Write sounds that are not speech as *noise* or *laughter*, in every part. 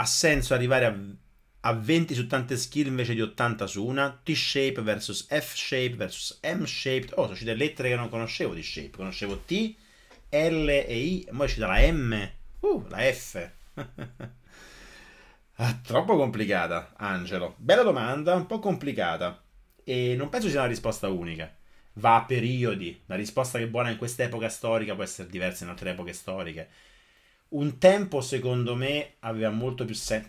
ha senso arrivare a, a 20 su tante skill invece di 80 su una, T-shape versus F-shape versus m shaped oh, sono uscite lettere che non conoscevo di shape, conoscevo T, L e I, ma è uscita la M, uh, la F. *laughs* Ah, troppo complicata, Angelo. Bella domanda, un po' complicata. E non penso sia una risposta unica. Va a periodi. La risposta che è buona in quest'epoca storica può essere diversa in altre epoche storiche un tempo secondo me aveva molto più senso.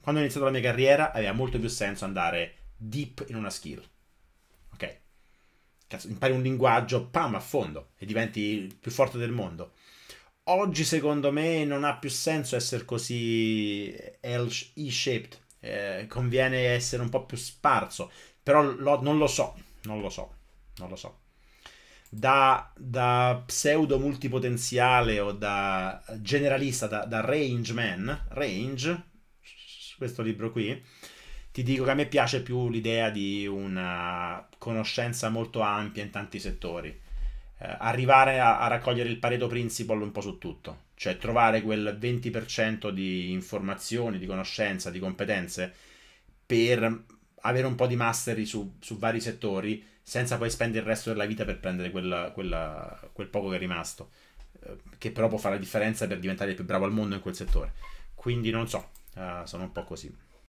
Quando ho iniziato la mia carriera aveva molto più senso andare deep in una skill. Ok? Cazzo, impari un linguaggio, pam, a fondo e diventi il più forte del mondo. Oggi secondo me non ha più senso essere così E-shaped. Eh, conviene essere un po' più sparso. Però lo, non lo so, non lo so, non lo so da, da, pseudo multipotenziale o da generalista, da, da, range man, range, questo libro qui, ti dico che a me piace più l'idea di una conoscenza molto ampia in tanti settori. Eh, arrivare a, a, raccogliere il pareto principle un po' su tutto, cioè trovare quel 20% di informazioni, di conoscenza, di competenze per avere un po' di mastery su, su, vari settori senza poi spendere il resto della vita per prendere quella, quella, quel poco che è rimasto, eh, che però può fare la differenza per diventare più bravo al mondo in quel settore. Quindi non so, uh, sono un po' così.